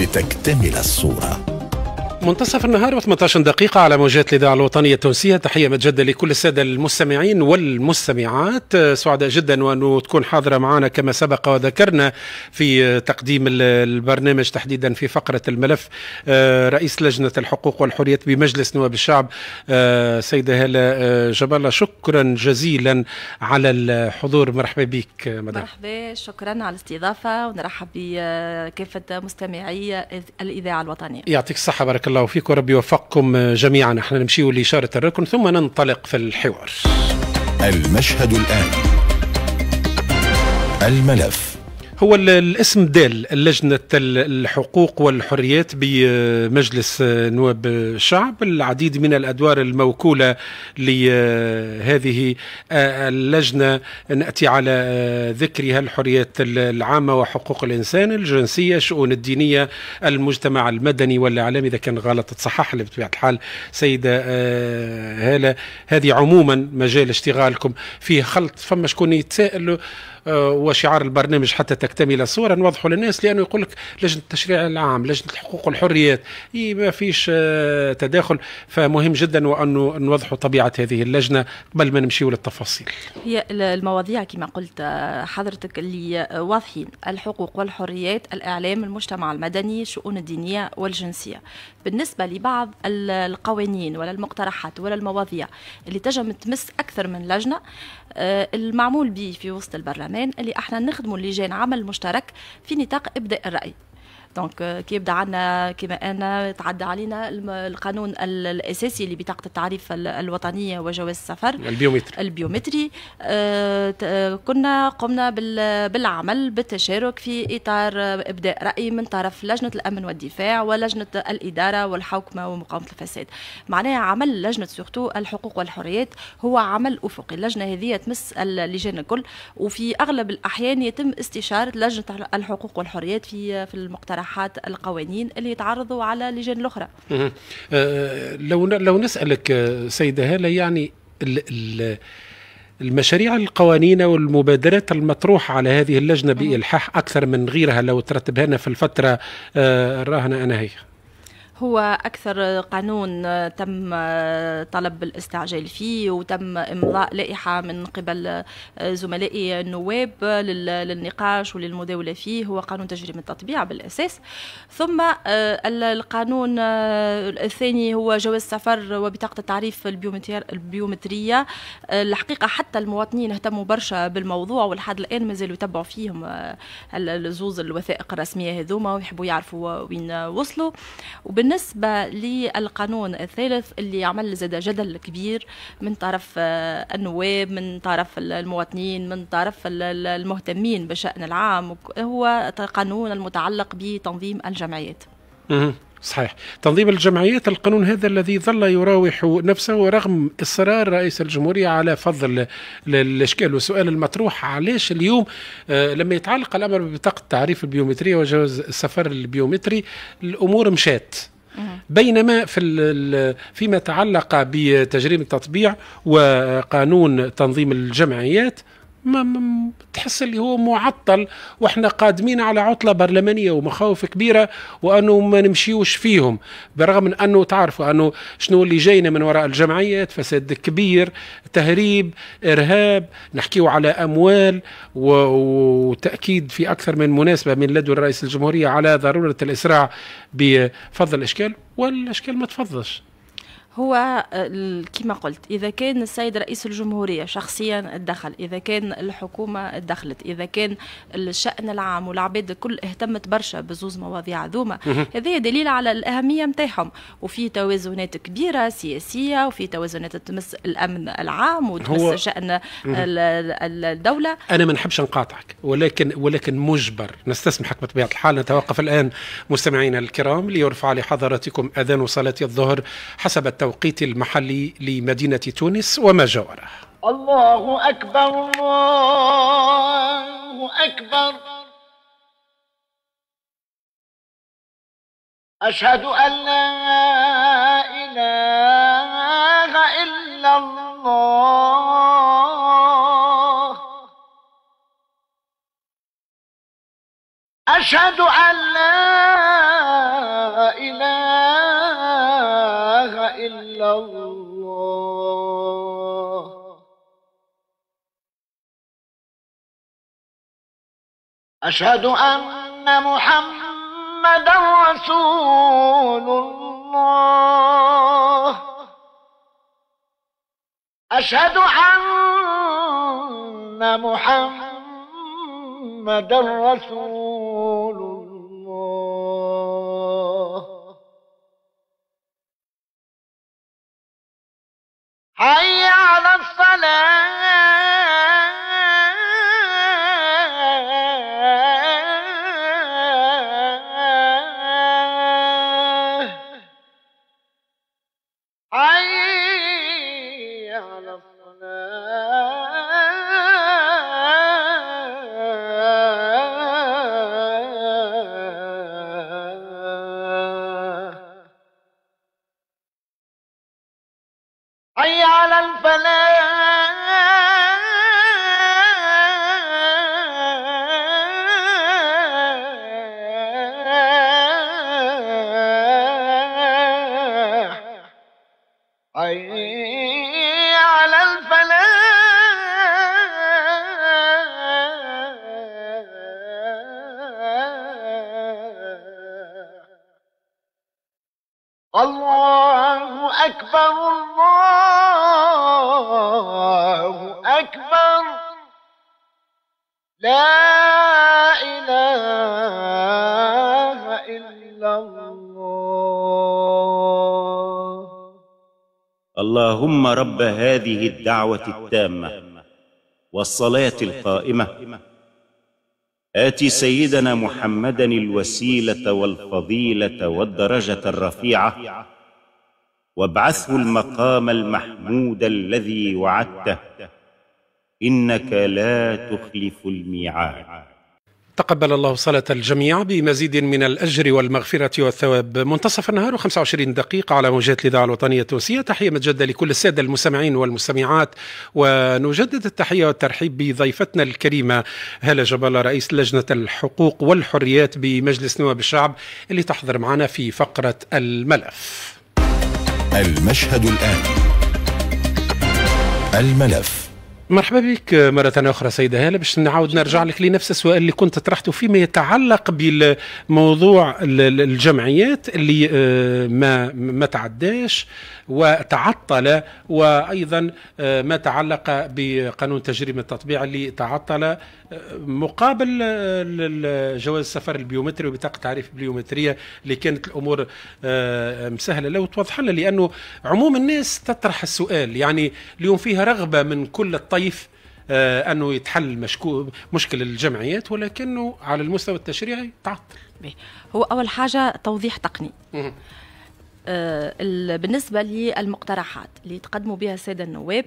لتكتمل الصوره منتصف النهار و18 دقيقة على موجات الإذاعة الوطنية التونسية تحية متجددة لكل السادة المستمعين والمستمعات سعداء جدا وأن تكون حاضرة معنا كما سبق وذكرنا في تقديم البرنامج تحديدا في فقرة الملف آه، رئيس لجنة الحقوق والحريات بمجلس نواب الشعب سيدة هلا جبالة شكرا جزيلا على الحضور مرحبا بك مدام مرحبا شكرا على الاستضافة ونرحب بكافة مستمعي الإذاعة الوطنية يعطيك الصحة بارك الله الله فيك ورب يوفقكم جميعا احنا نمشيو لإشارة الركن ثم ننطلق في الحوار المشهد الآن الملف هو الاسم دال لجنة الحقوق والحريات بمجلس نواب الشعب العديد من الأدوار الموكولة لهذه اللجنة نأتي على ذكرها الحريات العامة وحقوق الإنسان الجنسية الشؤون الدينية المجتمع المدني والإعلام إذا كان غلط تصحح لي بطبيعة الحال سيدة آه، هالة هذه عموما مجال اشتغالكم فيه خلط فما شكون يتساءل آه، وشعار البرنامج حتى تكتمل الصورة نوضحوا للناس لأنه يقول لك لجنة التشريع العام لجنة الحقوق والحريات ما فيش آه، تداخل فمهم جدا وأنه نوضحوا طبيعة هذه اللجنة قبل ما نمشيو للتفاصيل هي المواضيع كما قلت آه، حضرتك اللي آه، واضحين الحقوق والحريات الإعلام المجتمع المدني الشؤون الدينية والجنسية بالنسبة لبعض القوانين ولا المقترحات ولا المواضيع اللي تجم تمس أكثر من لجنة آه، المعمول به في وسط البرلمان اللي احنا نخدموا لجان عمل مشترك في نطاق إبداء الرأي دونك euh, كي يبدا عندنا كما انا تعدى علينا القانون الاساسي اللي بطاقه التعريف الوطنيه وجواز السفر البيومتري البيومتري آه، كنا قمنا بالعمل بالتشارك في اطار آه، ابداء راي من طرف لجنه الامن والدفاع ولجنه الاداره والحوكمه ومقاومه الفساد معناها عمل لجنه سورتو الحقوق والحريات هو عمل افقي اللجنه هذه تمس اللجان الكل وفي اغلب الاحيان يتم استشاره لجنه الحقوق والحريات في في المقترح اقتراحات القوانين اللي يتعرضوا على لجان الاخرى آه، لو لو نسالك آه، سيده هاله يعني المشاريع القوانين والمبادرات المطروحة على هذه اللجنة بإلحاح أكثر من غيرها لو ترتبها لنا في الفترة آه، راهنا أنا هي هو أكثر قانون آه، تم آه، طلب الاستعجال فيه وتم إمضاء لائحة من قبل آه، زملائي النواب للنقاش وللمداولة فيه هو قانون تجريم التطبيع بالأساس ثم القانون الثاني هو جواز السفر وبطاقة التعريف البيومترية الحقيقة حتى المواطنين اهتموا برشا بالموضوع ولحد الآن مازالوا يتبعوا فيهم الزوز الوثائق الرسمية هذوما ويحبوا يعرفوا وين وصلوا وبن بالنسبة للقانون الثالث اللي عمل زاد جدل كبير من طرف آه، النواب من طرف المواطنين من طرف المهتمين بالشأن العام هو قانون المتعلق بتنظيم الجمعيات صحيح تنظيم الجمعيات القانون هذا الذي ظل يراوح نفسه رغم إصرار رئيس الجمهورية على فض الإشكال والسؤال المطروح علاش اليوم آه، لما يتعلق الأمر ببطاقة التعريف البيومترية وجواز السفر البيومتري الأمور مشات بينما في فيما تعلق بتجريم التطبيع وقانون تنظيم الجمعيات ما تحس اللي هو معطل واحنا قادمين على عطله برلمانيه ومخاوف كبيره وانه ما نمشيوش فيهم بالرغم من انه تعرفوا انه شنو اللي جاينا من وراء الجمعيات فساد كبير تهريب ارهاب نحكيو على اموال وتاكيد في اكثر من مناسبه من لدى رئيس الجمهوريه على ضروره الاسراع بفض الاشكال والاشكال ما تفضلش هو آه، كما قلت إذا كان السيد رئيس الجمهورية شخصيا دخل إذا كان الحكومة دخلت إذا كان الشأن العام والعباد الكل اهتمت برشا بزوز مواضيع ذوما هذا دليل على الأهمية نتاعهم وفي توازنات كبيرة سياسية وفي توازنات تمس الأمن العام وتمس شأن الدولة أنا ما نحبش نقاطعك ولكن ولكن مجبر نستسمحك بطبيعة الحال نتوقف الآن مستمعينا الكرام ليرفع لحضراتكم أذان صلاة الظهر حسب التوقف التوقيت المحلي لمدينة تونس وما جاوره الله أكبر الله أكبر أشهد أن لا إله إلا الله أشهد أن لا أشهد أن محمدا رسول الله أشهد أن محمدا رسول الله حي على الصلاة اللهم رب هذه الدعوة التامة والصلاة القائمة آت سيدنا محمدا الوسيلة والفضيلة والدرجة الرفيعة وابعثه المقام المحمود الذي وعدته إنك لا تخلف الميعاد تقبل الله صلاة الجميع بمزيد من الأجر والمغفرة والثواب منتصف النهار و25 دقيقة على موجات الإذاعة الوطنية التونسية تحية مجدة لكل السادة المستمعين والمستمعات ونجدد التحية والترحيب بضيفتنا الكريمة هلا جبالة رئيس لجنة الحقوق والحريات بمجلس نواب الشعب اللي تحضر معنا في فقرة الملف المشهد الآن الملف مرحبا بك مرة أخرى سيدة هالة باش نعاود نرجع لك لنفس السؤال اللي كنت طرحته فيما يتعلق بموضوع الجمعيات اللي آه، ما ما تعداش وتعطل وأيضا آه، ما تعلق بقانون تجريم التطبيع اللي تعطل آه، مقابل جواز السفر البيومتري وبطاقة تعريف البيومترية اللي كانت الأمور مسهلة لو توضح لنا لأنه عموم الناس تطرح السؤال يعني اليوم فيها رغبة من كل الطرف الطيف آه، انه يتحل مشكو مشكل الجمعيات ولكنه على المستوى التشريعي تعطل هو اول حاجه توضيح تقني آه، بالنسبه للمقترحات اللي تقدموا بها الساده النواب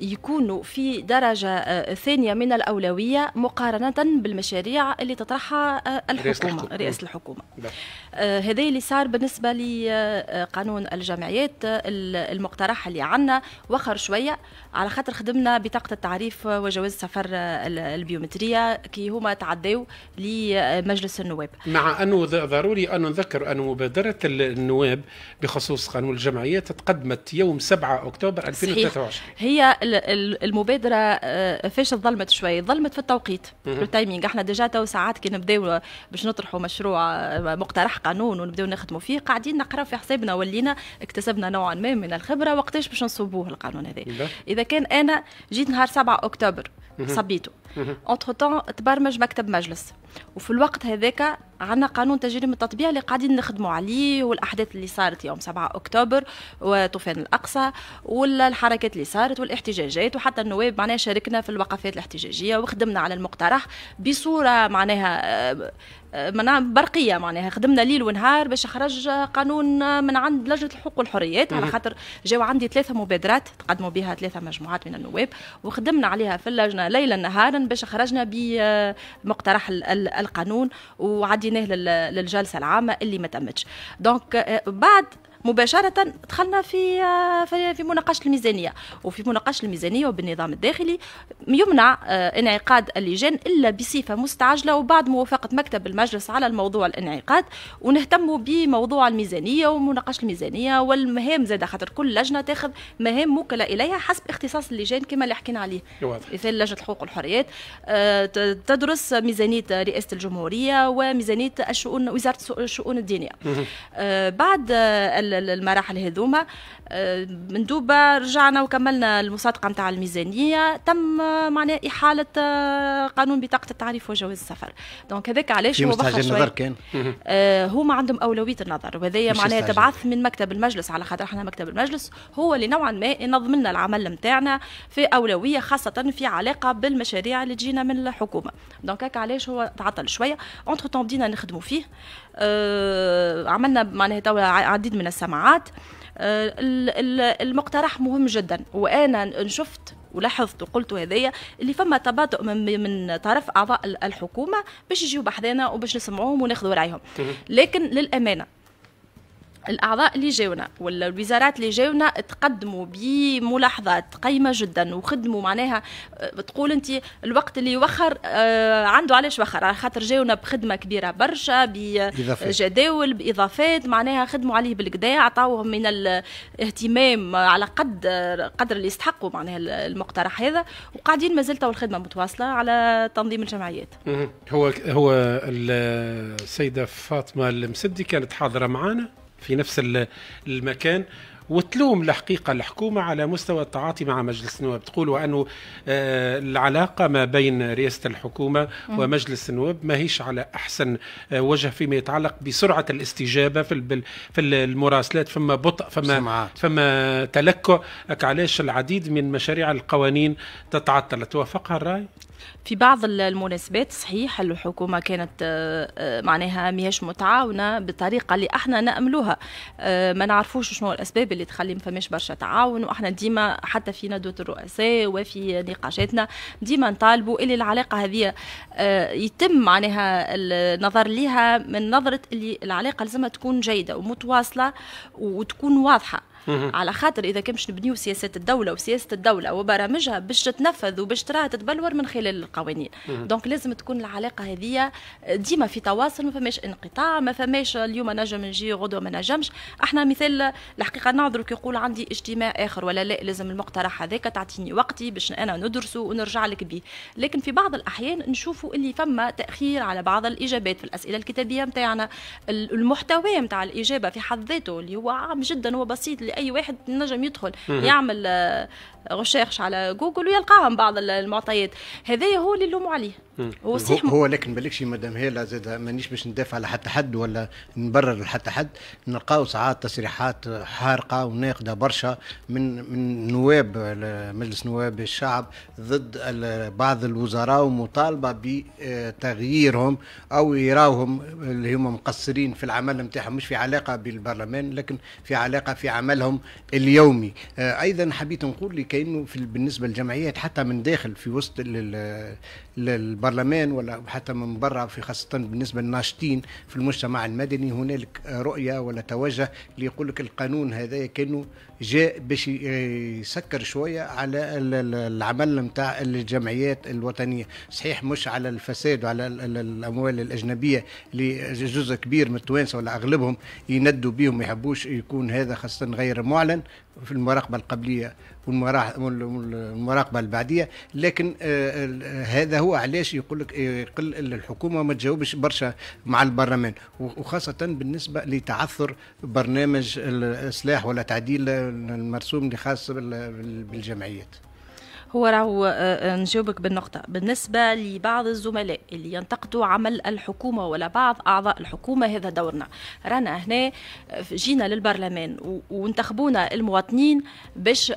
يكونوا في درجه آه، ثانيه من الاولويه مقارنه بالمشاريع اللي تطرحها الحكومه رئاسه الحكومه هذا اللي صار بالنسبه لقانون الجمعيات المقترح اللي عندنا وخر شويه على خاطر خدمنا بطاقه التعريف وجواز السفر البيومتريه كي هما تعداو لمجلس النواب مع انه ضروري ان نذكر ان مبادره النواب بخصوص قانون الجمعيات تقدمت يوم 7 اكتوبر 2023 هي المبادره آه، فاش ظلمت شوي ظلمت في التوقيت في التايمينغ احنا ديجا تو ساعات كي نبداو باش نطرحوا مشروع آه، مقترح قانون ونبداو نخدموا فيه قاعدين نقراو في حسابنا ولينا اكتسبنا نوعا ما من الخبره وقتاش باش نصوبوه القانون هذا اذا كان انا جيت نهار 7 اكتوبر صبيته اونتر تون تبرمج مكتب مجلس وفي الوقت هذاك عندنا قانون تجريم التطبيع اللي قاعدين نخدموا عليه والاحداث اللي صارت يوم 7 اكتوبر وطوفان الاقصى والحركات اللي صارت والاحتجاجات وحتى النواب معناها شاركنا في الوقفات الاحتجاجيه وخدمنا على المقترح بصوره معناها آه، معناها برقيه معناها خدمنا ليل ونهار باش خرج قانون من عند لجنه الحقوق والحريات على خاطر جاو عندي ثلاثه مبادرات تقدموا بها ثلاثه مجموعات من النواب وخدمنا عليها في اللجنه ليلا نهارا باش خرجنا بمقترح القانون وعديناه للجلسه العامه اللي ما تمتش دونك euh, بعد مباشره دخلنا آه، في في مناقشه الميزانيه وفي مناقشه الميزانيه وبالنظام الداخلي يمنع آه، انعقاد اللجان الا بصفه مستعجله وبعد موافقه مكتب المجلس على الموضوع الانعقاد ونهتم بموضوع الميزانيه ومناقشه الميزانيه والمهام زاد خاطر كل لجنه تاخذ مهام موكله اليها حسب اختصاص اللجان كما اللي حكينا عليه مثال لجنه الحقوق والحريات آه، تدرس ميزانيه رئاسه الجمهوريه وميزانيه الشؤون وزاره الشؤون الدينيه بعد المراحل هذوما آه، دوبا رجعنا وكملنا المصادقه نتاع الميزانيه تم معناها احاله آه، قانون بطاقه التعريف وجواز السفر دونك هذاك علاش هو بخر النظر كان آه، هما عندهم اولويه النظر وهذايا معناها تبعث من مكتب المجلس على خاطر احنا مكتب المجلس هو اللي نوعا ما ينظم لنا العمل نتاعنا في اولويه خاصه في علاقه بالمشاريع اللي تجينا من الحكومه دونك هكا علاش هو تعطل شويه اونتر تون بدينا نخدموا فيه آه، عملنا معناها توا عديد من السماعات آه، المقترح مهم جدا وانا شفت ولاحظت وقلت هذايا اللي فما تباطؤ من, من طرف اعضاء الحكومه باش يجيو بحذانا وباش نسمعوهم وناخذوا رايهم لكن للامانه الاعضاء اللي جاونا ولا الوزارات اللي جاونا تقدموا بملاحظات قيمه جدا وخدموا معناها آه، تقول انت الوقت اللي وخر آه، عنده علاش وخر على خاطر جاونا بخدمه كبيره برشا بجداول باضافات معناها خدموا عليه بالكدا عطاوه من الاهتمام على قد قدر اللي يستحقوا معناها المقترح هذا وقاعدين مازال تو الخدمه متواصله على تنظيم الجمعيات. هو هو السيده فاطمه المسدي كانت حاضره معانا في نفس المكان وتلوم الحقيقة الحكومة على مستوى التعاطي مع مجلس النواب تقول وأنه آه، العلاقة ما بين رئاسة الحكومة ومجلس النواب ما هيش على أحسن آه، وجه فيما يتعلق بسرعة الاستجابة في في المراسلات فما بطء فما سمعات. فما تلكع علاش العديد من مشاريع القوانين تتعطل توافقها الرأي؟ في بعض المناسبات صحيح الحكومة كانت آه، آه، معناها ميهاش متعاونة بالطريقة اللي احنا نأملوها آه، ما نعرفوش شنو الأسباب اللي تخلي ما فماش برشا تعاون واحنا ديما حتى في ندوة الرؤساء وفي نقاشاتنا ديما نطالبوا اللي العلاقة هذه يتم معناها النظر لها من نظرة اللي العلاقة لازمها تكون جيدة ومتواصلة وتكون واضحة على خاطر اذا كان باش نبنيو سياسات الدوله وسياسه الدوله وبرامجها باش تتنفذ وباش تراها تتبلور من خلال القوانين دونك لازم تكون العلاقه هذه ديما في تواصل ما فماش انقطاع ما فماش اليوم نجم نجي غدوه ما نجمش احنا مثال الحقيقه نعذر يقول عندي اجتماع اخر ولا لا لازم المقترح هذاك تعطيني وقتي باش انا ندرسه ونرجع لك به لكن في بعض الاحيان نشوفوا اللي فما تاخير على بعض الاجابات في الاسئله الكتابيه نتاعنا المحتوى نتاع الاجابه في حد ذاته اللي هو عام جدا وبسيط اي واحد نجم يدخل م. يعمل آه، ريشيرش على جوجل ويلقاهم بعض المعطيات هذايا هو اللي نلوموا عليه هو صحيح هو لكن بالكش مدام هيلا زاد مانيش باش ندافع على حتى حد ولا نبرر حتى حد نلقاو ساعات تصريحات حارقه وناقده برشا من من نواب مجلس نواب الشعب ضد بعض الوزراء ومطالبه بتغييرهم او يراوهم اللي هما مقصرين في العمل نتاعهم مش في علاقه بالبرلمان لكن في علاقه في عملهم اليومي آه، ايضا حبيت نقول لك كانه في بالنسبه للجمعيات حتى من داخل في وسط للبرلمان ولا حتى من برا في خاصة بالنسبة للناشطين في المجتمع المدني هنالك رؤية ولا توجه اللي يقول لك القانون هذا كانه جاء باش يسكر شوية على العمل نتاع الجمعيات الوطنية صحيح مش على الفساد وعلى الأموال الأجنبية اللي جزء كبير من التوانسة ولا أغلبهم يندوا بيهم يحبوش يكون هذا خاصة غير معلن في المراقبة القبلية والمراقبة البعدية لكن آه، هذا هو هو علاش يقول لك يقل الحكومه ما تجاوبش برشا مع البرلمان وخاصه بالنسبه لتعثر برنامج الاصلاح ولا تعديل المرسوم اللي خاص بالجمعيات هو راهو آه، آه، نجاوبك بالنقطة بالنسبة لبعض الزملاء اللي ينتقدوا عمل الحكومة ولا بعض أعضاء الحكومة هذا دورنا رانا هنا آه، جينا للبرلمان وانتخبونا المواطنين باش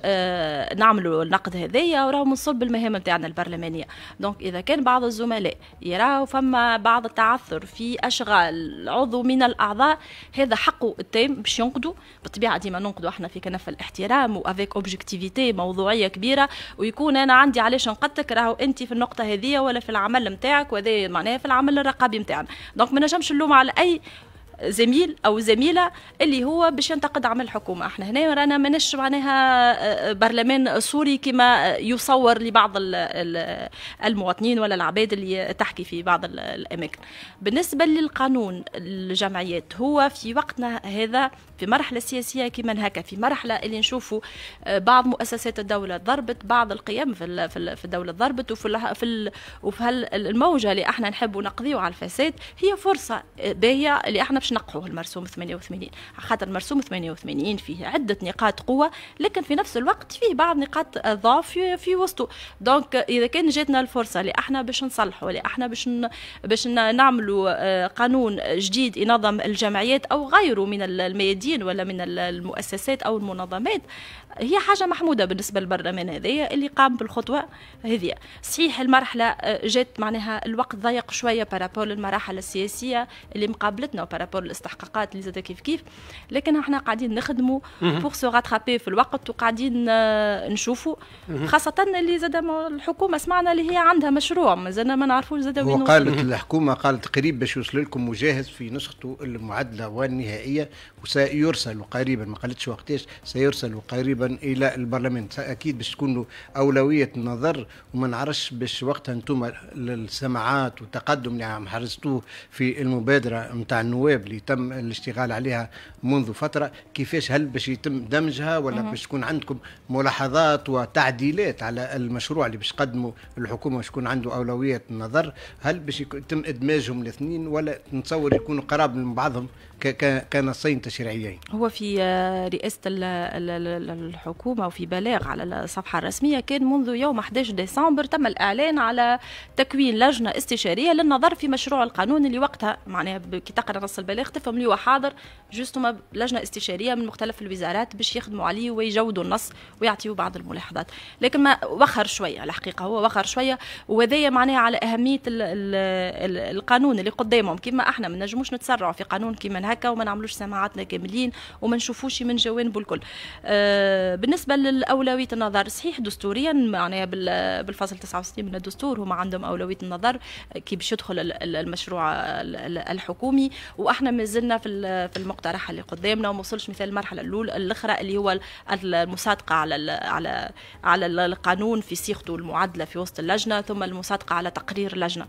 نعملوا النقد هذايا وراهو من صلب المهام نتاعنا البرلمانية دونك إذا كان بعض الزملاء يراو فما بعض التعثر في أشغال عضو من الأعضاء هذا حقه التام باش ينقدوا بالطبيعة ديما ننقدوا احنا في كنف الاحترام وافيك اوبجيكتيفيتي موضوعية كبيرة ويكون اكون انا عندي علاش نقدك راهو انت في النقطه هذه ولا في العمل نتاعك وهذا معناها في العمل الرقابي نتاعنا دونك ما نجمش نلوم على اي زميل او زميله اللي هو باش ينتقد عمل الحكومه احنا هنا رانا ماناش معناها آه، آه، برلمان سوري كما يصور لبعض المواطنين ولا العباد اللي تحكي في بعض الاماكن بالنسبه للقانون الجمعيات هو في وقتنا هذا في مرحله سياسيه كما هكا في مرحله اللي نشوفوا آه، بعض مؤسسات الدوله ضربت بعض القيم في في الدوله ضربت وفي في وفي الموجه اللي احنا نحبوا نقضيو على الفساد هي فرصه باهيه اللي احنا باش باش نقحوا المرسوم 88 خاطر المرسوم 88 فيه عدة نقاط قوة لكن في نفس الوقت فيه بعض نقاط ضعف في, في وسطه دونك إذا كان جاتنا الفرصة اللي احنا باش نصلحوا اللي احنا باش باش نعملوا آه، قانون جديد ينظم الجمعيات أو غيره من الميادين ولا من المؤسسات أو المنظمات هي حاجة محمودة بالنسبة للبرلمان هذايا اللي قام بالخطوة هذه صحيح المرحلة آه، جات معناها الوقت ضيق شوية بارابول المراحل السياسية اللي مقابلتنا وبارابول نحضر الاستحقاقات اللي زاد كيف كيف لكن احنا قاعدين نخدموا بور سو راترابي في الوقت وقاعدين آه، نشوفوا خاصه اللي زاد الحكومه سمعنا اللي هي عندها مشروع مازلنا ما نعرفوش زاد وين وقالت الحكومه قالت قريب باش يوصل لكم مجهز في نسخته المعدله والنهائيه وسيرسل قريبا ما قالتش وقتاش سيرسل قريبا الى البرلمان اكيد باش تكون اولويه النظر وما نعرفش باش وقتها انتم السماعات والتقدم اللي عم حرزتوه في المبادره نتاع النواب اللي تم الاشتغال عليها منذ فتره كيفاش هل باش يتم دمجها ولا باش تكون عندكم ملاحظات وتعديلات على المشروع اللي باش تقدمه الحكومه باش يكون عنده اولويه النظر هل باش يتم ادماجهم الاثنين ولا نتصور يكونوا قراب من بعضهم كنصين تشريعيين هو في آه، رئاسة الحكومة وفي بلاغ على الصفحة الرسمية كان منذ يوم 11 ديسمبر تم الإعلان على تكوين لجنة استشارية للنظر في مشروع القانون اللي وقتها معناها كي تقرا نص البلاغ تفهم اللي هو حاضر جوستوما لجنة استشارية من مختلف الوزارات باش يخدموا عليه ويجودوا النص ويعطيوا بعض الملاحظات لكن ما وخر شوية الحقيقة هو وخر شوية وهذايا معناها على أهمية القانون اللي قدامهم كما احنا ما نجموش نتسرعوا في قانون كما هكا وما نعملوش سماعاتنا كاملين وما نشوفوش من جوانبه الكل آه، بالنسبه للاولويه النظر صحيح دستوريا معناها بالفصل 69 من الدستور هما عندهم اولويه النظر كي باش يدخل المشروع الحكومي واحنا مازلنا في في المقترح اللي قدامنا وما وصلش مثال المرحله الاولى الاخرى اللي هو المصادقه على على على القانون في صيغته المعدله في وسط اللجنه ثم المصادقه على تقرير اللجنه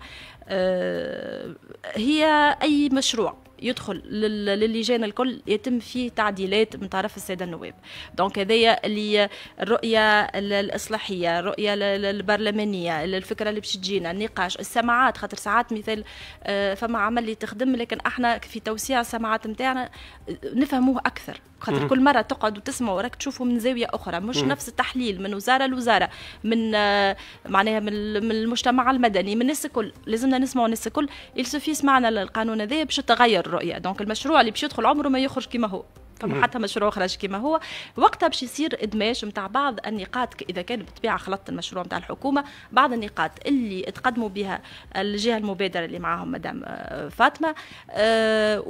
آه، هي اي مشروع يدخل للجان الكل يتم فيه تعديلات من طرف الساده النواب دونك هذايا اللي الرؤيه الاصلاحيه الرؤيه البرلمانيه الفكره اللي باش تجينا النقاش السماعات خاطر ساعات مثال آه، فما عمل اللي تخدم لكن احنا في توسيع السماعات نتاعنا آه، نفهموه اكثر خاطر كل مره تقعد وتسمع وراك تشوفه من زاويه اخرى مش نفس التحليل من وزاره لوزاره من آه، معناها من المجتمع المدني من الناس الكل لازمنا نسمعوا الناس الكل يلسفي سمعنا القانون هذا باش تغير الرؤيه دونك المشروع اللي باش يدخل عمره ما يخرج كما هو فما حتى مشروع خرج كما هو وقتها باش يصير ادماج نتاع بعض النقاط اذا كان بالطبيعه خلطت المشروع نتاع الحكومه بعض النقاط اللي تقدموا بها الجهه المبادره اللي معاهم مدام آه، فاطمه آه،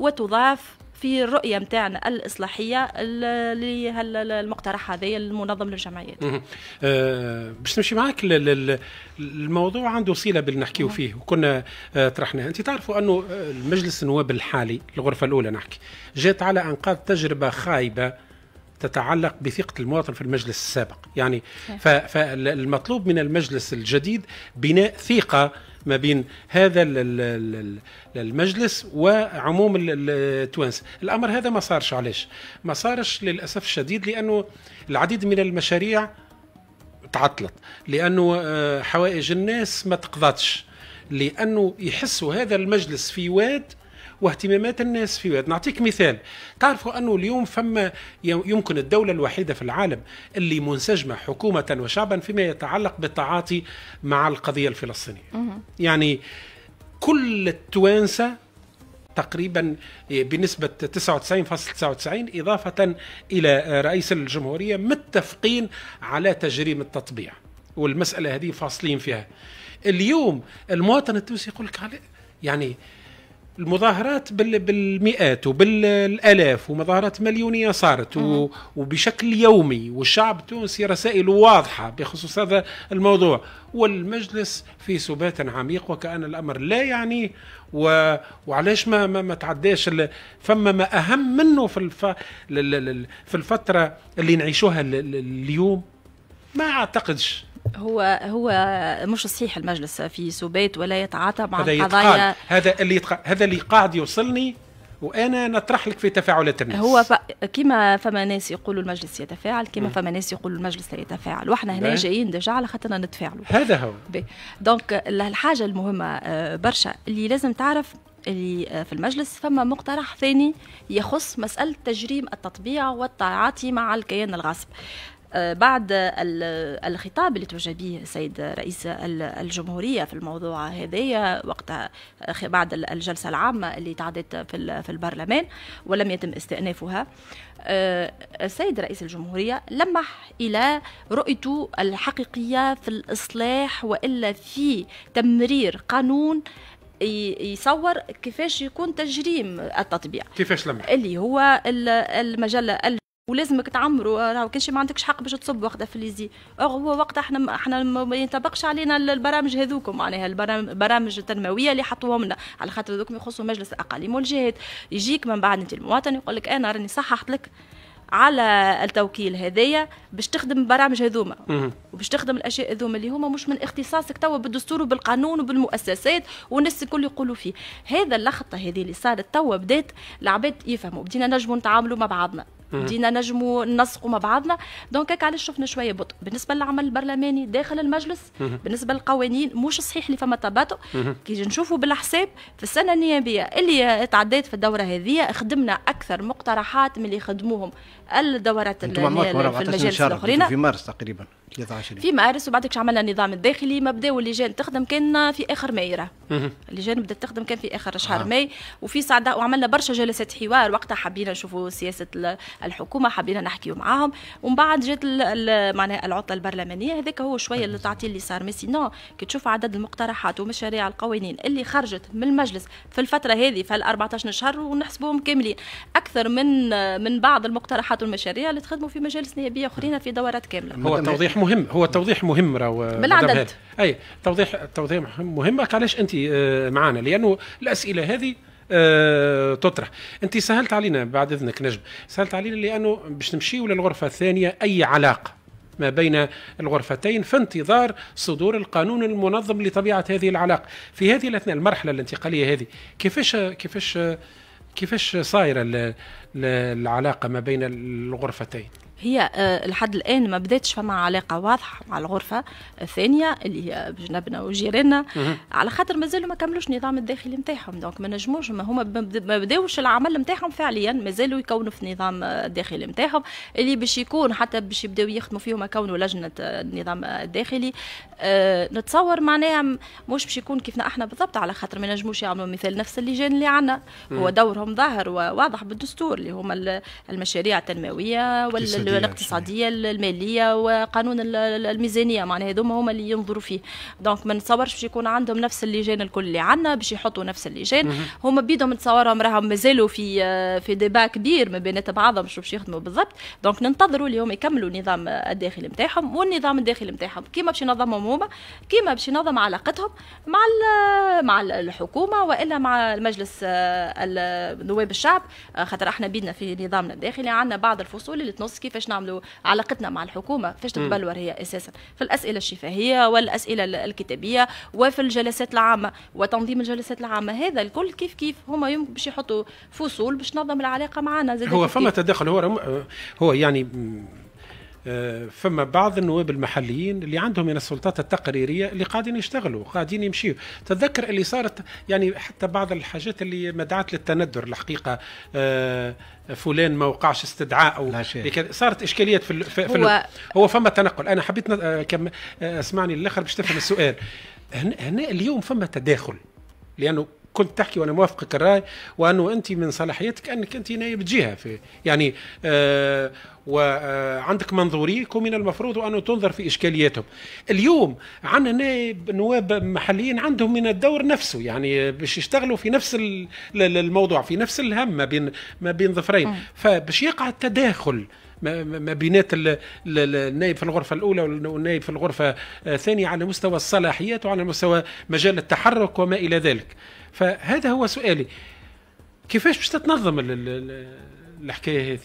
وتضاف في الرؤيه نتاعنا الاصلاحيه اللي المقترح هذا المنظم للجمعيات. أه باش نمشي معاك الموضوع عنده صله باللي نحكيو فيه وكنا آه، طرحناه، انت تعرفوا انه آه، المجلس النواب الحالي الغرفه الاولى نحكي جات على انقاذ تجربه خايبه تتعلق بثقة المواطن في المجلس السابق يعني فالمطلوب من المجلس الجديد بناء ثقة ما بين هذا المجلس وعموم التوانس الامر هذا ما صارش علاش ما صارش للاسف الشديد لانه العديد من المشاريع تعطلت لانه آه، حوائج الناس ما تقضتش لانه يحسوا هذا المجلس في واد واهتمامات الناس في بلاد نعطيك مثال تعرفوا أنه اليوم فما يمكن الدولة الوحيدة في العالم اللي منسجمة حكومة وشعبا فيما يتعلق بالتعاطي مع القضية الفلسطينية يعني كل التوانسة تقريبا بنسبة 99.99 إضافة إلى رئيس الجمهورية متفقين على تجريم التطبيع والمسألة هذه فاصلين فيها اليوم المواطن التونسي يقول لك يعني المظاهرات بالمئات وبالالاف ومظاهرات مليونيه صارت وبشكل يومي والشعب التونسي رسائل واضحه بخصوص هذا الموضوع والمجلس في سبات عميق وكان الامر لا يعنيه و... وعلاش ما ما, ما تعداش ال... فما ما اهم منه في الف... في الفتره اللي نعيشوها اليوم ما اعتقدش هو هو مش صحيح المجلس في سبات ولا يتعاطى مع هذا القضايا هذا اللي هذا اللي قاعد يوصلني وانا نطرح لك في تفاعلات الناس هو ف... كما فما ناس يقولوا المجلس يتفاعل كما فما ناس يقولوا المجلس لا يتفاعل واحنا هنا نعم. جايين ديجا على خاطرنا نتفاعلوا هذا هو بي. دونك الحاجه المهمه آه، برشا اللي لازم تعرف اللي آه، في المجلس فما مقترح ثاني يخص مسألة تجريم التطبيع والتعاطي مع الكيان الغصب بعد الخطاب اللي توجه به السيد رئيس الجمهورية في الموضوع هذايا وقتها بعد الجلسة العامة اللي تعدت في البرلمان ولم يتم استئنافها السيد آه، رئيس الجمهورية لمح إلى رؤيته الحقيقية في الإصلاح وإلا في تمرير قانون يصور كيفاش يكون تجريم التطبيع كيفاش لمح اللي هو المجله ولازمك تعمروا آه، راهو كان شي ما عندكش حق باش تصب وقتها في ليزي هو وقتها احنا احنا ما ينطبقش علينا البرامج هذوك معناها البرامج التنمويه اللي حطوهم لنا على خاطر هذوك يخصوا مجلس الاقاليم والجهات يجيك من بعد انت المواطن يقول لك انا راني صححت لك على التوكيل هذايا باش تخدم البرامج هذوما وباش تخدم الاشياء هذوما اللي هما مش من اختصاصك توا بالدستور وبالقانون وبالمؤسسات والناس الكل يقولوا فيه هذا اللخطه هذه اللي صارت توا بدات العباد يفهموا بدينا نجموا نتعاملوا مع بعضنا بدينا نجموا ننسقوا مع بعضنا دونك هكا علاش شفنا شويه بطء بالنسبه للعمل البرلماني داخل المجلس بالنسبه للقوانين مش صحيح اللي فما تباطؤ كي نشوفوا بالحساب في السنه النيابيه اللي تعدات في الدوره هذه خدمنا اكثر مقترحات من اللي خدموهم الدورات في المجالس الاخرين في مارس تقريبا 23 في مارس وبعدك عملنا النظام الداخلي ما بداو اللجان تخدم كان في اخر مايره اللجان بدات تخدم كان في اخر شهر آه. ماي وفي سعداء وعملنا برشا جلسات حوار وقتها حبينا نشوفوا سياسه الحكومه حبينا نحكيو معاهم ومن بعد جات معناها العطله البرلمانيه هذاك هو شويه التعطيل اللي صار مي سينو كي تشوف عدد المقترحات ومشاريع القوانين اللي خرجت من المجلس في الفتره هذه في 14 شهر ونحسبوهم كاملين اكثر من من بعض المقترحات خاطر المشاريع اللي تخدموا في مجالس نيابيه اخرين في دورات كامله هو توضيح مهم هو توضيح مهم راهو بالعدد اي توضيح توضيح مهم علاش انت آه، معنا لانه الاسئله هذه أه تطرح انت سهلت علينا بعد اذنك نجم سهلت علينا لانه باش نمشيو للغرفه الثانيه اي علاقه ما بين الغرفتين في انتظار صدور القانون المنظم لطبيعه هذه العلاقه في هذه الاثناء المرحله الانتقاليه هذه كيفاش كيفاش كيفاش صايره العلاقة ما بين الغرفتين هي آه، لحد الان ما بداتش فما علاقه واضحه مع الغرفه الثانيه اللي هي بجنبنا وجيراننا على خاطر مازالوا ما كملوش النظام الداخلي نتاعهم دونك ما نجموش ما هما ما بداوش العمل نتاعهم فعليا مازالوا يكونوا في النظام الداخلي نتاعهم اللي باش يكون حتى باش يبداو يخدموا فيهم يكونوا لجنه النظام الداخلي أه نتصور معناها مش باش يكون كيفنا احنا بالضبط على خاطر ما نجموش يعملوا مثال نفس اللجان اللي عندنا هو دورهم ظاهر وواضح بالدستور اللي هما المشاريع التنمويه والاقتصاديه الماليه وقانون الميزانيه معناها هذوما هما اللي ينظروا فيه دونك ما نتصورش باش يكون عندهم نفس اللجان الكل اللي عندنا باش يحطوا نفس اللجان هما بيدهم نتصورهم راهم مازالوا في في ديبا كبير ما بينات بعضهم شو باش يخدموا بالضبط دونك ننتظروا اليوم يكملوا النظام الداخلي نتاعهم والنظام الداخلي نتاعهم كيما باش ينظمهم هما كيما باش ينظم علاقتهم مع مع الحكومه والا مع المجلس نواب الشعب خاطر احنا بينا في نظامنا الداخلي عندنا بعض الفصول اللي تنص كيفاش نعملوا علاقتنا مع الحكومه كيفاش تتبلور هي اساسا في الاسئله الشفهيه والاسئله الكتابيه وفي الجلسات العامه وتنظيم الجلسات العامه هذا الكل كيف كيف هما يمكن باش يحطوا فصول باش تنظم العلاقه معنا زي هو فما تدخل هو هو يعني فما بعض النواب المحليين اللي عندهم من السلطات التقريريه اللي قاعدين يشتغلوا قاعدين يمشيوا تتذكر اللي صارت يعني حتى بعض الحاجات اللي ما دعت للتندر الحقيقه آه، فلان ما وقعش استدعاء او صارت اشكاليات في, في هو, هو فما تنقل انا حبيت آه، كم آه، اسمعني للاخر باش تفهم السؤال هنا اليوم فما تداخل لانه كنت تحكي وانا موافقك الراي وانه انت من صلاحيتك انك انت نائب جهه في يعني آه وعندك منظوريك ومن المفروض انه تنظر في اشكالياتهم. اليوم عندنا نائب نواب محليين عندهم من الدور نفسه يعني باش يشتغلوا في نفس الموضوع في نفس الهم ما بين ما بين ظفرين فباش يقع التداخل ما بينات النائب في الغرفة الأولى والنائب في الغرفة الثانية على مستوى الصلاحيات وعلى مستوى مجال التحرك وما إلى ذلك فهذا هو سؤالي كيفاش باش تتنظم الحكايه هذه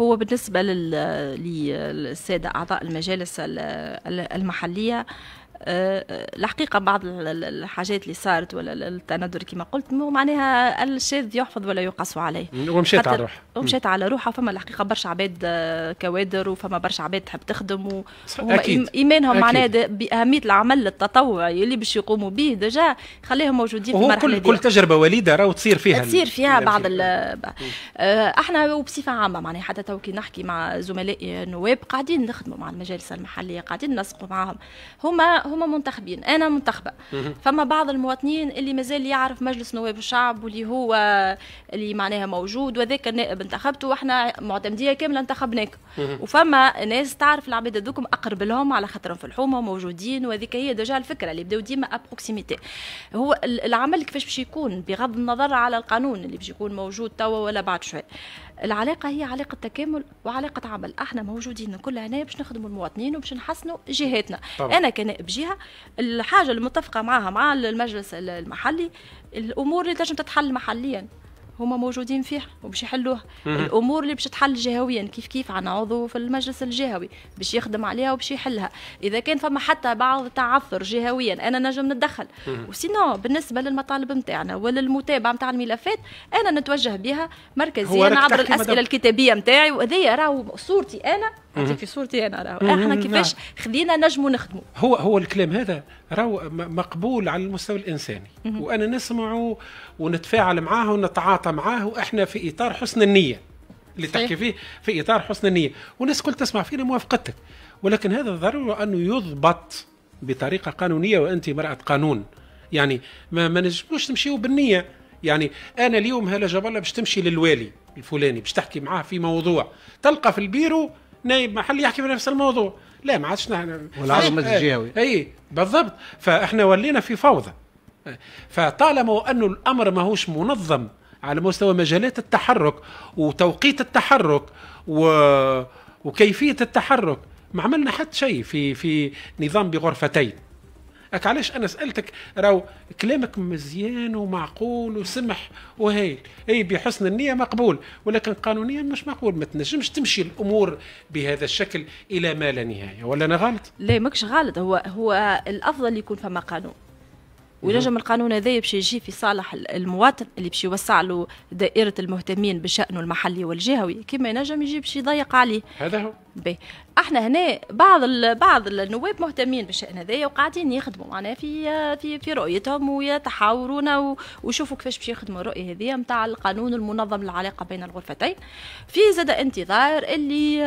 هو بالنسبه للساده اعضاء المجالس المحليه آه، الحقيقه بعض الحاجات اللي صارت ولا التندر كما قلت مو معناها الشاذ يحفظ ولا يقاس عليه ومشيت على روحها ومشيت على روحها فما الحقيقه برشا عباد آه، كوادر وفما برشا عباد تحب تخدم و... ايمانهم معناها باهميه العمل التطوعي اللي باش يقوموا به ديجا خليهم موجودين في المرحله كل, كل تجربه وليده راهو تصير فيها تصير فيها بعض ال... آه، احنا وبصفه عامه معناها حتى تو كي نحكي مع زملائي النواب قاعدين نخدموا مع المجالس المحليه قاعدين نسقوا معاهم هما هما منتخبين انا منتخبه فما بعض المواطنين اللي مازال يعرف مجلس نواب الشعب واللي هو اللي معناها موجود وذاك النائب انتخبته واحنا معتمديه كامله انتخبناك وفما ناس تعرف العباد هذوكم اقرب لهم على خاطرهم في الحومه وموجودين وهذيك هي ديجا الفكره اللي بداو ديما ابروكسيميتي هو العمل كيفاش باش يكون بغض النظر على القانون اللي باش يكون موجود توا ولا بعد شويه العلاقه هي علاقه تكامل وعلاقه عمل احنا موجودين كل هنا باش نخدموا المواطنين وباش نحسنوا جهاتنا طبعا. انا كنائب جهه الحاجه المتفقه معها مع المجلس المحلي الامور اللي تنجم تتحل محليا هما موجودين فيها وباش يحلوها الامور اللي باش تحل جهويا كيف كيف عن عضو في المجلس الجهوي باش يخدم عليها وباش يحلها اذا كان فما حتى بعض تعثر جهويا انا نجم نتدخل وسينو بالنسبه للمطالب نتاعنا وللمتابعه نتاع الملفات انا نتوجه بها مركزيا عبر الاسئله الكتابيه نتاعي وهذيا راهو صورتي انا في صورتي انا راه احنا نعم. كيفاش خذينا نجموا نخدموا هو هو الكلام هذا راهو مقبول على المستوى الانساني وانا نسمعه ونتفاعل معاه ونتعاطى معاه واحنا في اطار حسن النيه اللي تحكي فيه في اطار حسن النيه والناس الكل تسمع فينا موافقتك ولكن هذا ضروري انه يضبط بطريقه قانونيه وانت امراه قانون يعني ما, ما نجموش نمشيو بالنيه يعني انا اليوم هلا جبل باش تمشي للوالي الفلاني باش تحكي معاه في موضوع تلقى في البيرو نايب محل يحكي بنفس الموضوع لا ما عادش نحن والعظمه الجهوي اي إيه، بالضبط فاحنا ولينا في فوضى فطالما انه الامر ماهوش منظم على مستوى مجالات التحرك وتوقيت التحرك و... وكيفيه التحرك ما عملنا حتى شيء في في نظام بغرفتين لك علاش انا سالتك راهو كلامك مزيان ومعقول وسمح وهايل اي بحسن النيه مقبول ولكن قانونيا مش مقبول ما تنجمش تمشي الامور بهذا الشكل الى ما لا نهايه ولا انا غلط لا ماكش غلط هو هو الافضل يكون فما قانون وينجم القانون هذا باش يجي في صالح المواطن اللي باش يوسع له دائره المهتمين بشانه المحلي والجهوي كما ينجم يجي باش يضيق عليه هذا هو بي. احنا هنا بعض ال... بعض النواب مهتمين بالشان هذايا وقاعدين يخدموا معنا في في في رؤيتهم ويتحاورونا و... ويشوفوا كيفاش باش يخدموا الرؤيه هذه نتاع القانون المنظم للعلاقه بين الغرفتين في زاد انتظار اللي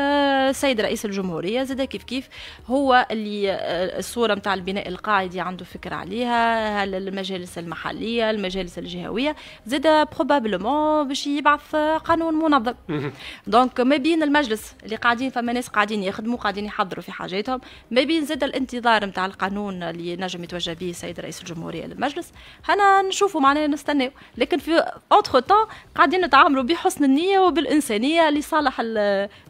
السيد آه، رئيس الجمهوريه زاد كيف كيف هو اللي آه، الصوره نتاع البناء القاعدي عنده فكره عليها هل المجالس المحليه المجالس الجهويه زاد بروبابلومون باش يبعث قانون منظم دونك ما بين المجلس اللي قاعدين فما ناس قاعدين يخدموا قاعدين يحضروا في حاجاتهم ما بين زاد الانتظار نتاع القانون اللي نجم يتوجه به السيد رئيس الجمهوريه للمجلس هنا نشوفوا معناها نستناو لكن في اوتر تو قاعدين نتعاملوا بحسن النيه وبالانسانيه لصالح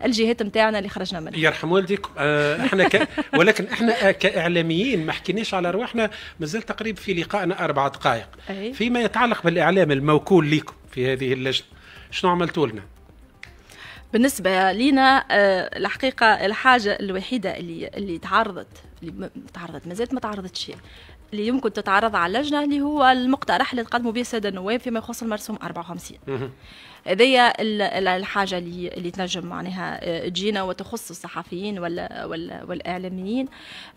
الجهات نتاعنا اللي خرجنا منها يرحم والديكم آه احنا ك... ولكن احنا كاعلاميين ما حكيناش على رواحنا مازال تقريبا في لقائنا اربع دقائق فيما يتعلق بالاعلام الموكول لكم في هذه اللجنه شنو عملتوا لنا؟ بالنسبه لينا آه، الحقيقه الحاجه الوحيده اللي اللي تعرضت اللي تعرضت زالت ما شيء اللي يمكن تتعرض على اللجنه اللي هو المقترح اللي تقدموا به الساده النواب فيما يخص المرسوم 54 هذايا الحاجه اللي اللي تنجم معناها آه، تجينا وتخص الصحفيين ولا والاعلاميين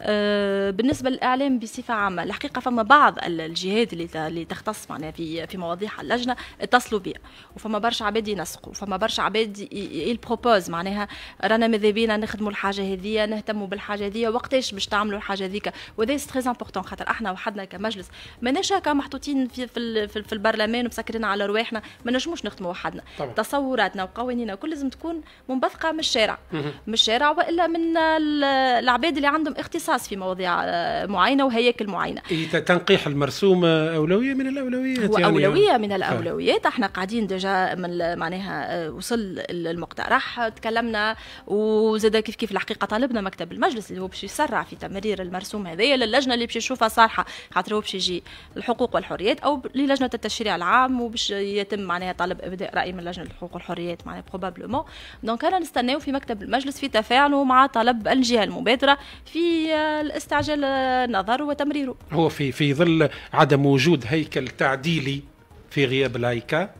آه، بالنسبه للاعلام بصفه عامه الحقيقه فما بعض الجهات اللي تختص معناها في في مواضيع اللجنه اتصلوا بها وفما برشا عباد ينسقوا وفما برشا عباد يبروبوز معناها رانا ماذا بينا نخدموا الحاجه هذيا نهتموا بالحاجه هذيا وقتاش باش تعملوا الحاجه هذيك وذا تري امبورتون خاطر احنا وحدنا كمجلس ماناش هكا محطوطين في في, في, في البرلمان ومسكرين على رواحنا ما نجموش نخدموا وحدنا حياتنا طبعا. تصوراتنا وقوانيننا وكل لازم تكون منبثقه من الشارع مم. من الشارع والا من العباد اللي عندهم اختصاص في مواضيع آه، معينه وهياكل معينه تنقيح المرسوم آه، اولويه من الاولويات هو يعني اولويه من الاولويات احنا قاعدين ديجا من معناها آه، وصل المقترح تكلمنا وزاد كيف كيف الحقيقه طالبنا مكتب المجلس اللي هو باش يسرع في تمرير المرسوم هذايا للجنه اللي باش يشوفها صالحه خاطر هو باش يجي الحقوق والحريات او للجنه التشريع العام وباش يتم معناها طلب ابداء راي راي من لجنه الحقوق والحريات معناها بروبابلومون دونك انا نستناو في مكتب المجلس في تفاعله مع طلب الجهه المبادره في آه، الاستعجال النظر آه، وتمريره هو في في ظل عدم وجود هيكل تعديلي في غياب لايكا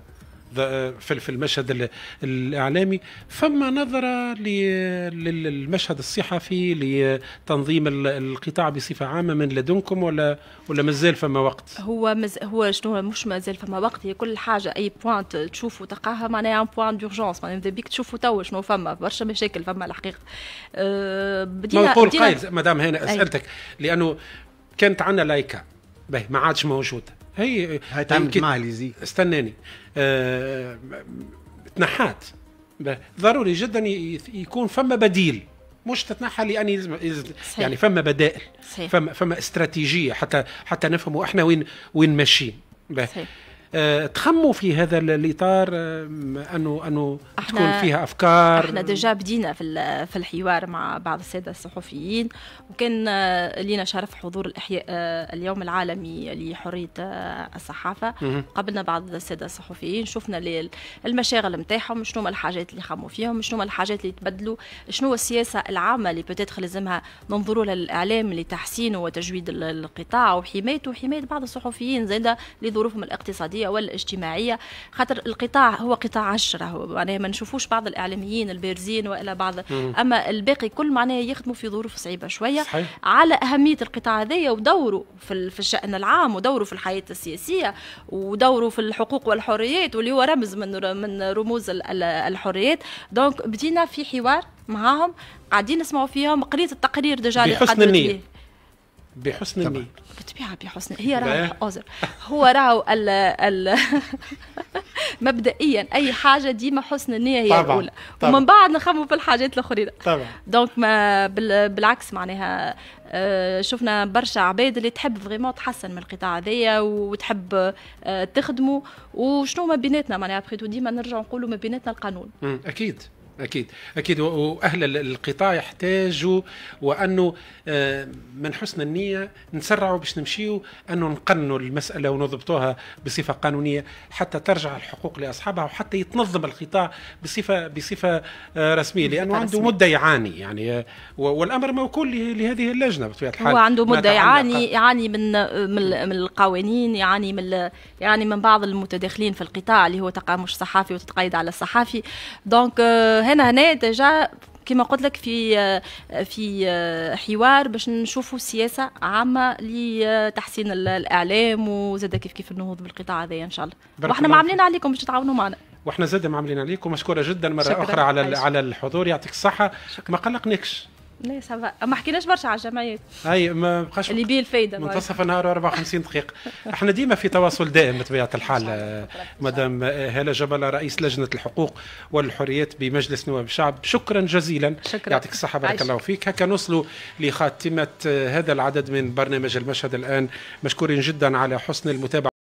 في المشهد الاعلامي فما نظره للمشهد الصحفي لتنظيم القطاع بصفه عامه من لدنكم ولا ولا مازال فما وقت هو مز هو شنو مش مازال فما وقت هي كل حاجه اي بوانت تشوفوا تلقاها معناها ان بوان دورجونس معناها اذا بيك تشوفوا تو شنو فما برشا مشاكل فما الحقيقه أه، بدينا نقول قايد مدام هنا اسئلتك لانه كانت عندنا لايكا باهي ما عادش موجوده هي هتعمل معها زي استناني آه تنحات ضروري جدا يكون فما بديل مش تتنحى لاني صحيح. يعني فما بدائل فما فما استراتيجيه حتى حتى نفهموا احنا وين وين ماشيين آه، تخموا في هذا الاطار انه انه تكون فيها افكار احنا ديجا بدينا في في الحوار مع بعض الساده الصحفيين وكان آه، لينا شرف حضور الاحياء آه، اليوم العالمي لحريه الصحافه قابلنا بعض الساده الصحفيين شفنا المشاغل نتاعهم شنو الحاجات اللي خموا فيهم شنو الحاجات اللي تبدلوا شنو السياسه العامه اللي بتدخل لازمها ننظروا للاعلام لتحسينه وتجويد القطاع وحمايته وحمايه بعض الصحفيين زاده لظروفهم الاقتصاديه الاقتصاديه والاجتماعيه خاطر القطاع هو قطاع عشره معناها ما نشوفوش بعض الاعلاميين البارزين والا بعض اما الباقي كل معناها يخدموا في ظروف صعيبه شويه صحيح. على اهميه القطاع هذايا ودوره في, في الشان العام ودوره في الحياه السياسيه ودوره في الحقوق والحريات واللي هو رمز من من رموز الحريات دونك بدينا في حوار معاهم قاعدين نسمعوا فيهم قريت التقرير ديجا اللي قدمت النية. بحسن النية بالطبيعة بحسن هي راهو إيه؟ أوزر هو راهو ال ال مبدئيا أي حاجة ديما حسن النية هي طبعا. الأولى طبعا. ومن بعد نخمموا في الحاجات الأخرين طبعا دونك ما بالعكس معناها آه، شفنا برشا عباد اللي تحب فريمون تحسن من القطاع هذايا وتحب آه، تخدمه وشنو ما بيناتنا معناها ابخي ديما نرجع نقولوا ما بيناتنا القانون اكيد اكيد اكيد واهل القطاع يحتاجوا وانه آه، من حسن النيه نسرعوا باش نمشيو انه نقنوا المساله ونضبطوها بصفه قانونيه حتى ترجع الحقوق لاصحابها وحتى يتنظم القطاع بصفه بصفه آه، رسميه لانه عنده مده يعاني يعني آه، والامر موكول لهذه اللجنه بطبيعه الحال هو عنده مده يعاني يعاني من من القوانين يعاني من يعاني من بعض المتداخلين في القطاع اللي هو تقامش صحافي وتتقيد على الصحافي دونك هنا هنا ديجا كما قلت لك في في حوار باش نشوفوا سياسه عامه لتحسين الاعلام وزاد كيف كيف النهوض بالقطاع هذا ان شاء الله واحنا ما عاملين عليكم باش تعاونوا معنا واحنا زاد معاملين عليكم مشكوره جدا مره اخرى على على الحضور يعطيك الصحه ما قلقنيكش لا سافا ما حكيناش برشا على الجمعيات اي ما بقاش اللي بيه الفايده منتصف النهار 54 دقيقه احنا ديما في تواصل دائم بطبيعه الحال آه، مدام آه، هاله جبل رئيس لجنه الحقوق والحريات بمجلس نواب الشعب شكرا جزيلا شكرا يعطيك الصحه بارك الله فيك هكا نوصلوا لخاتمه آه، هذا العدد من برنامج المشهد الان مشكورين جدا على حسن المتابعه